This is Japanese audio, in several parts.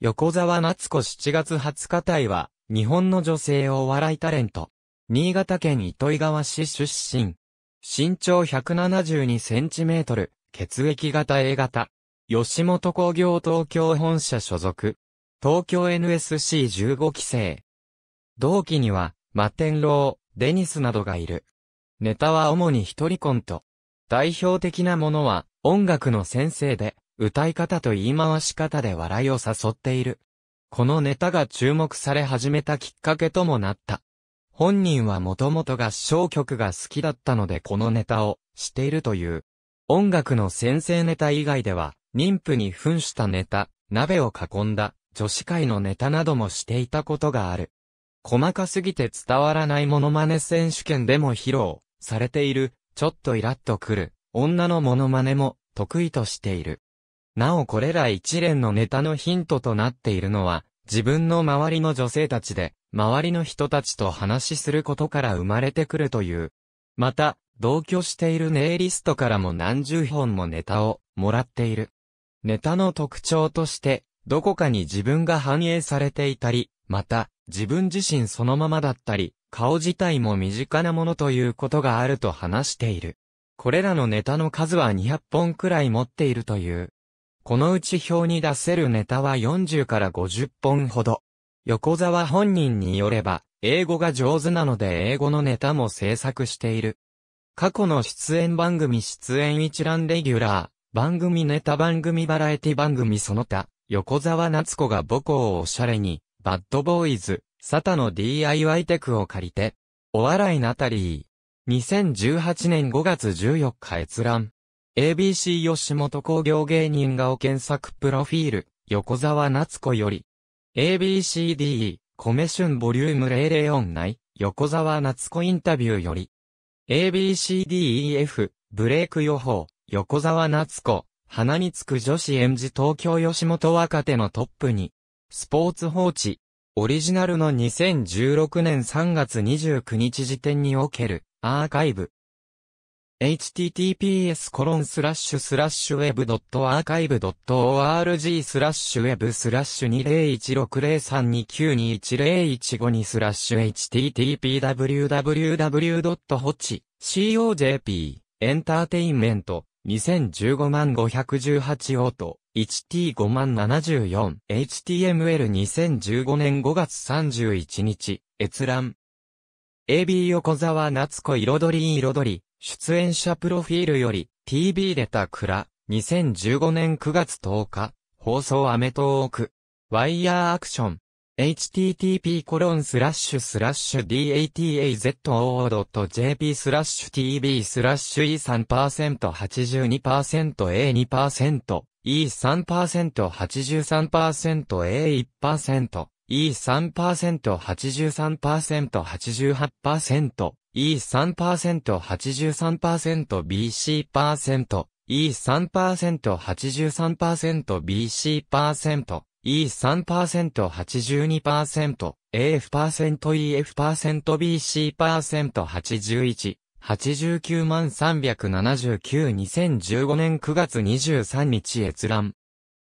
横沢夏子7月20日隊は、日本の女性お笑いタレント。新潟県糸魚川市出身。身長172センチメートル、血液型 A 型。吉本工業東京本社所属。東京 NSC15 期生。同期には、マテンロー、デニスなどがいる。ネタは主に一人コント。代表的なものは、音楽の先生で、歌い方と言い回し方で笑いを誘っている。このネタが注目され始めたきっかけともなった。本人はもともと合唱曲が好きだったのでこのネタをしているという。音楽の先生ネタ以外では、妊婦に扮したネタ、鍋を囲んだ、女子会のネタなどもしていたことがある。細かすぎて伝わらないモノマネ選手権でも披露されている、ちょっとイラッとくる、女のモノマネも得意としている。なおこれら一連のネタのヒントとなっているのは、自分の周りの女性たちで、周りの人たちと話しすることから生まれてくるという。また、同居しているネイリストからも何十本もネタをもらっている。ネタの特徴として、どこかに自分が反映されていたり、また、自分自身そのままだったり、顔自体も身近なものということがあると話している。これらのネタの数は200本くらい持っているという。このうち表に出せるネタは40から50本ほど。横沢本人によれば、英語が上手なので英語のネタも制作している。過去の出演番組出演一覧レギュラー、番組ネタ番組バラエティ番組その他、横沢夏子が母校をおしゃれに、バッドボーイズ、サタの DIY テクを借りて、お笑いナタリー。2018年5月14日閲覧。ABC 吉本工業芸人顔検索プロフィール、横沢夏子より。ABCDE、米春ボリューム004内、横沢夏子インタビューより。ABCDEF、ブレイク予報、横沢夏子、花につく女子演じ東京吉本若手のトップに。スポーツ放置。オリジナルの2016年3月29日時点における、アーカイブ。https web.archive.org web 20160329210152 http://www.hoch.co.jp t エンターテインメント2015万518オート h t 5万 74html2015 年5月31日閲覧 AB 横沢夏子彩り彩り出演者プロフィールより TV レタクラ2015年9月10日放送アメトーークワイヤーアクション http コロンスラッシュスラッシュ datazoo.jp スラッシュ tv スラッシュ e3%82%a2% e3%83%a1% E3%83%88%、E3%83%BC%、E3%83%BC%、E3%82%、AF%EF%BC%81、89 3792015年9月23日閲覧。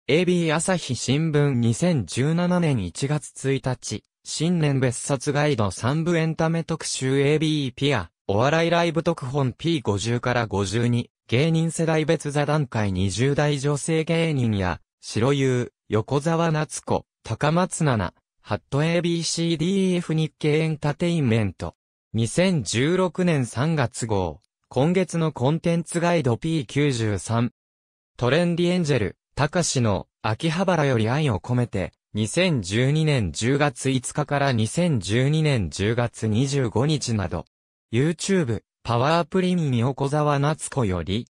AB 朝日新聞2017年1月1日、新年別冊ガイド3部エンタメ特集 AB ピア、お笑いライブ特本 P50 から52、芸人世代別座談会20代女性芸人や、白優、横沢夏子、高松菜ハット ABCDF 日経エンタテインメント。2016年3月号、今月のコンテンツガイド P93。トレンディエンジェル、高志の秋葉原より愛を込めて、2012年10月5日から2012年10月25日など、YouTube、パワープリミン横沢夏子より、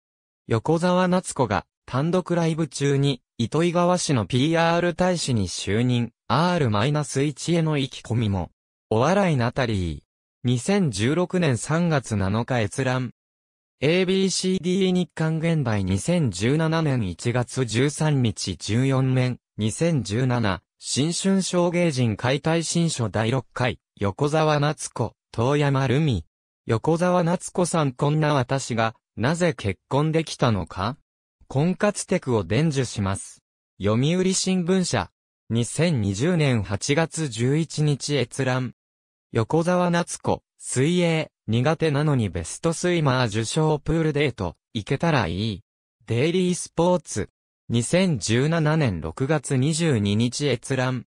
横沢夏子が単独ライブ中に、糸井川市の PR 大使に就任、R-1 への意気込みも、お笑いナタリー。2016年3月7日閲覧。ABCD 日刊現代2017年1月13日14年2017新春小芸人解体新書第6回横沢夏子遠山ルミ横沢夏子さんこんな私がなぜ結婚できたのか婚活テクを伝授します読売新聞社2020年8月11日閲覧横沢夏子、水泳、苦手なのにベストスイマー受賞プールデート、行けたらいい。デイリースポーツ。2017年6月22日閲覧。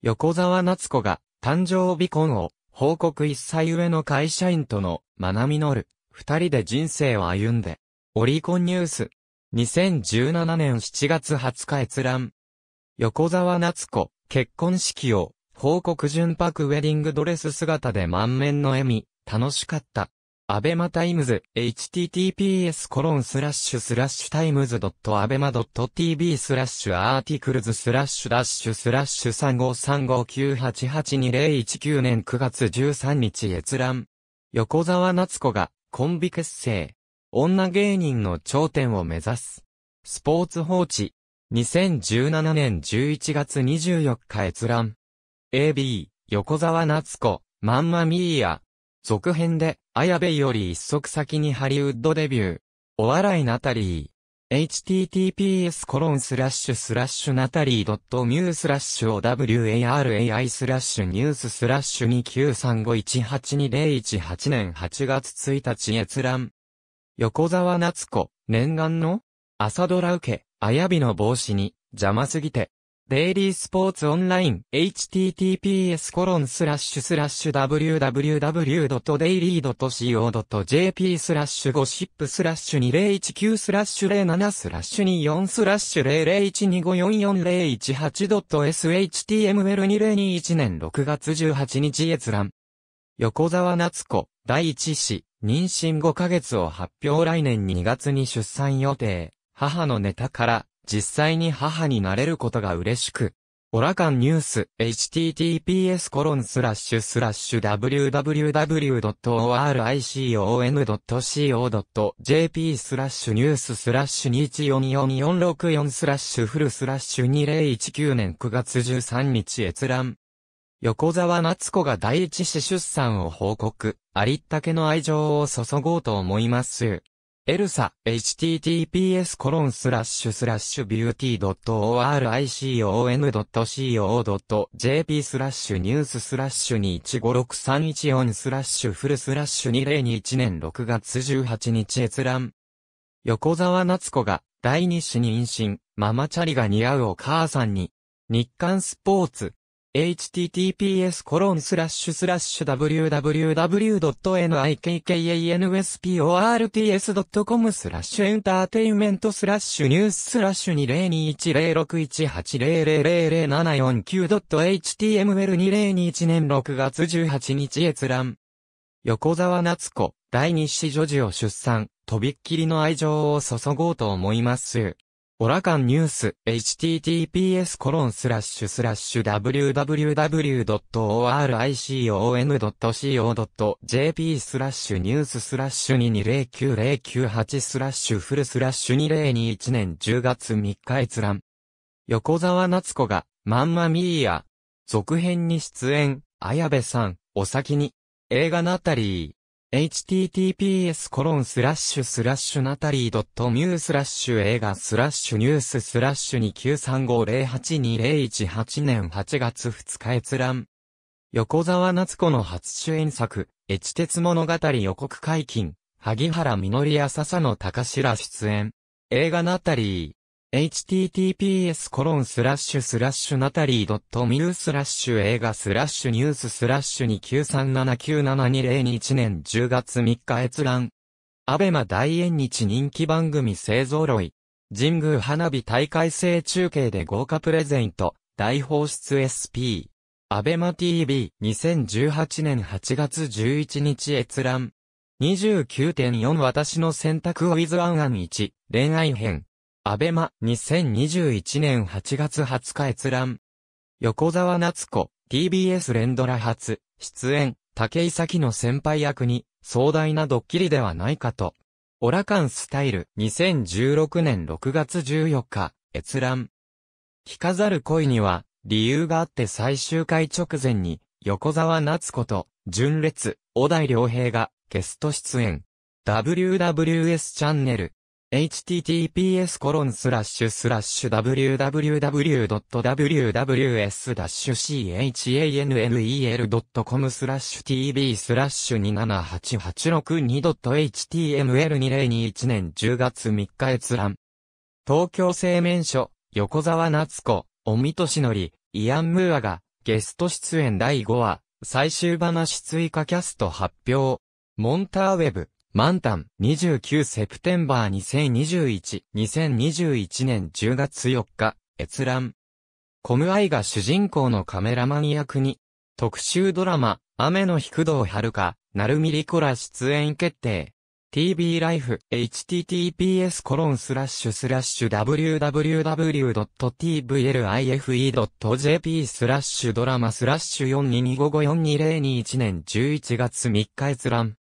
横沢夏子が誕生日婚を報告一歳上の会社員とのまなみのる二人で人生を歩んで。オリコンニュース。2017年7月20日閲覧。横沢夏子、結婚式を報告純白ウェディングドレス姿で満面の笑み、楽しかった。アベマタイムズ、https コロンスラッシュスラッシュタイムズドットアベマドット tv スラッシュアーティクルズスラッシュダッシュスラッシュ3535988219年9月13日閲覧。横沢夏子がコンビ結成。女芸人の頂点を目指す。スポーツ放置。2017年11月24日閲覧。AB、横沢夏子、マンマミーア。続編で、綾部より一足先にハリウッドデビュー。お笑いナタリー。https コロンスラッシュスラッシュナタリー .mu スラッシュを warai スラッシュニューススラッシュ293518218年8月1日閲覧。横沢夏子、念願の朝ドラ受け、綾部の帽子に、邪魔すぎて、デイリースポーツオンライン https コロンスラッシュスラッシュ www.daily.co.jp スラッシュゴシップスラッシュ2019スラッシュ07スラッシュ24スラッシュ0 0 1 2 5 4 4 0 1 8 s h t m l 2 0 2 1年6月18日閲覧。横沢夏子、第一子、妊娠5ヶ月を発表来年2月に出産予定。母のネタから、実際に母になれることが嬉しく、オラカンニュース、https コロンスラッシュスラッシュ www.oricon.co.jp スラッシュニューススラッシュ2144464スラッシュフルスラッシュ2019年9月13日閲覧。横沢夏子が第一子出産を報告、ありったけの愛情を注ごうと思います。エルサ、https コロンスラッシュスラッシュビューティー .oricon.co.jp スラッシュニューススラッシュ215314スラッシュフルスラッシュ2021年6月18日閲覧。横沢夏子が第二子に妊娠、ママチャリが似合うお母さんに。日刊スポーツ、https://www.nikkansport.com スラッシュエンターテインメントスラッシュニューススラッシュ 20210618000749.html2021 年6月18日閲覧。横沢夏子、第二子女児を出産、とびっきりの愛情を注ごうと思います。オラカンニュース、https コロンスラッシュスラッシュ www.oricon.co.jp スラッシュニューススラッシュ220998スラッシュフルスラッシュ2021年10月3日閲覧。横沢夏子が、まんまミーヤ。続編に出演、綾部さん、お先に、映画ナタリー。https コロンスラッシュスラッシュナタリードットュースラッシュ映画スラッシュニューススラッシュ2 9 3 5 0 8 2 0 1 8年8月2日閲覧。横沢夏子の初主演作、越鉄物語予告解禁、萩原みのりや笹野隆史ら出演。映画ナタリー。https コロンスラッシュスラッシュナタリー .mu スラッシュ映画スラッシュニューススラッシュ2 9 3 7 9 7 2 0 2 1年10月3日閲覧。アベマ大縁日人気番組勢揃い。神宮花火大会制中継で豪華プレゼント。大放出 SP。アベマ TV。2018年8月11日閲覧。29.4私の選択 with アンアン1。恋愛編。アベマ2021年8月20日閲覧。横沢夏子、TBS 連ドラ初、出演、竹井咲の先輩役に、壮大なドッキリではないかと。オラカンスタイル、2016年6月14日、閲覧。聞かざる恋には、理由があって最終回直前に、横沢夏子と、純烈、小田良平が、ゲスト出演。WWS チャンネル。https://www.ws-channel.com スラッシュ tv スラッシュ2 7 8 8 6 2 h t m l 2 0 2 1年10月3日閲覧。東京製麺所、横沢夏子、おとしのり、イアン・ムーアが、ゲスト出演第5話、最終話追加キャスト発表。モンターウェブ。満タン、29セプテンバー2021-2021年10月4日、閲覧。コムアイが主人公のカメラマン役に、特集ドラマ、雨のく工藤遥か、なるみりこら出演決定。TV ライフ https コロンスラッシュスラッシュ www.tvlife.jp スラッシュドラマスラッシュ422554202 1年11月3日閲覧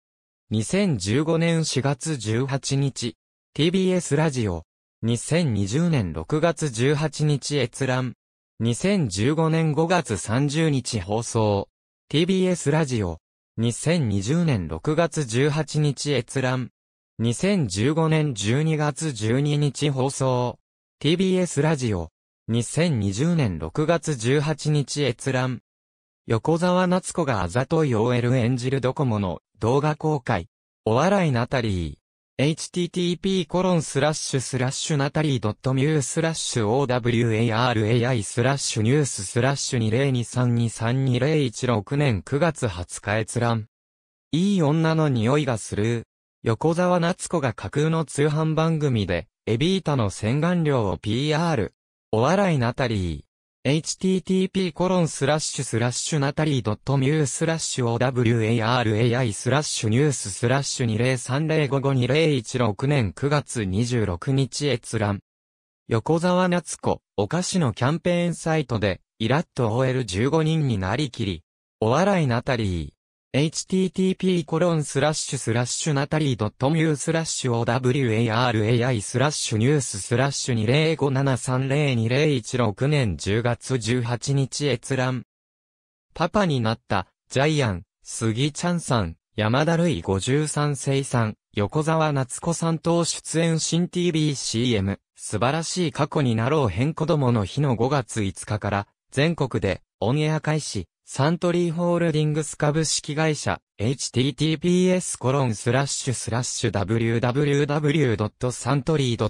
2015年4月18日、TBS ラジオ。2020年6月18日閲覧。2015年5月30日放送。TBS ラジオ。2020年6月18日閲覧。2015年12月12日放送。TBS ラジオ。2020年6月18日閲覧。横澤夏子があざとい OL 演じるドコモの動画公開。お笑いナタリー。http コロンスラッシュスラッシュナタリー .mu スラッシュ owarai スラッシュニューススラッシュ2023232016年9月20日閲覧。いい女の匂いがする。横澤夏子が架空の通販番組で、エビータの洗顔料を PR。お笑いナタリー。http コロンスラッシュスラッシュナタリー .mu スラッシュ owarai スラッシュニューススラッシュ2030552016年9月26日閲覧。横沢夏子、お菓子のキャンペーンサイトで、イラッと OL15 人になりきり、お笑いナタリー。http コロンスラッシュスラッシュナタリー .mu スラッシュ owarai スラッシュニューススラッシュ2057302016年10月18日閲覧。パパになった、ジャイアン、杉ちゃんさん、山田るい53世さん、横沢夏子さん等出演新 TVCM、素晴らしい過去になろう変子供の日の5月5日から、全国でオンエア開始。サントリーホールディングス株式会社 h t t p s コロンススララッッシシュュ w w w s a n t o r y c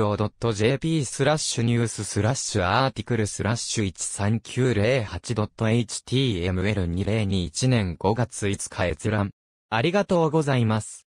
o j p スラッシュニューススラッシュアーティクルスラッシュ 13908.html2021 年5月5日閲覧。ありがとうございます。